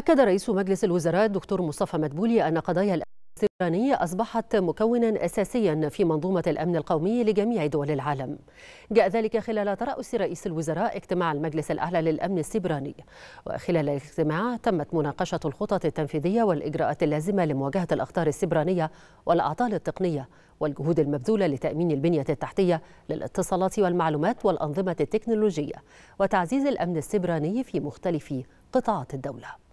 أكد رئيس مجلس الوزراء الدكتور مصطفى مدبولي أن قضايا الإيرانية أصبحت مكونا أساسيا في منظومة الأمن القومي لجميع دول العالم جاء ذلك خلال ترأس رئيس الوزراء اجتماع المجلس الأعلى للأمن السبراني وخلال الاجتماع تمت مناقشة الخطط التنفيذية والإجراءات اللازمة لمواجهة الأخطار السبرانية والأعطال التقنية والجهود المبذولة لتأمين البنية التحتية للاتصالات والمعلومات والأنظمة التكنولوجية وتعزيز الأمن السبراني في مختلف قطاعات الدولة